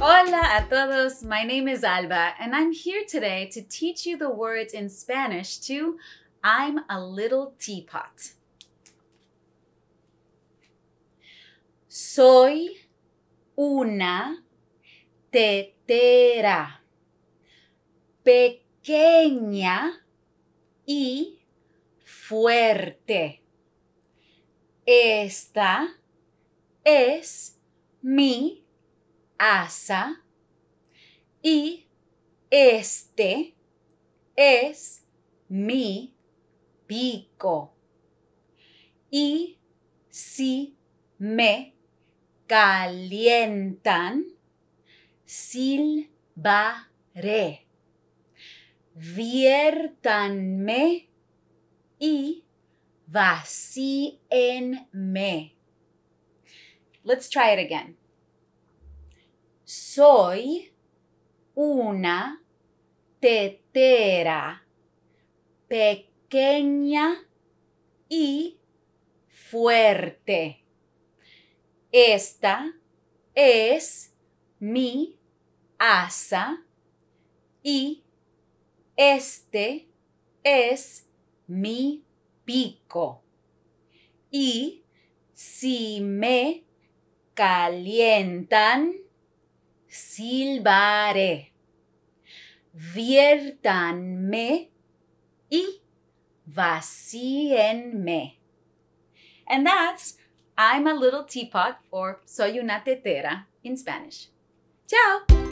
Hola a todos, my name is Alba, and I'm here today to teach you the words in Spanish to I'm a little teapot. Soy una tetera pequeña y fuerte. Esta es mi asa y este es mi pico. Y si me calientan, silbaré. Viértanme y vacíenme. Let's try it again. Soy una tetera pequeña y fuerte. Esta es mi asa y este es mi pico. Y si me calientan, silbaré. Viértanme y vacíenme. And that's I'm a little teapot or soy una tetera in Spanish. Ciao!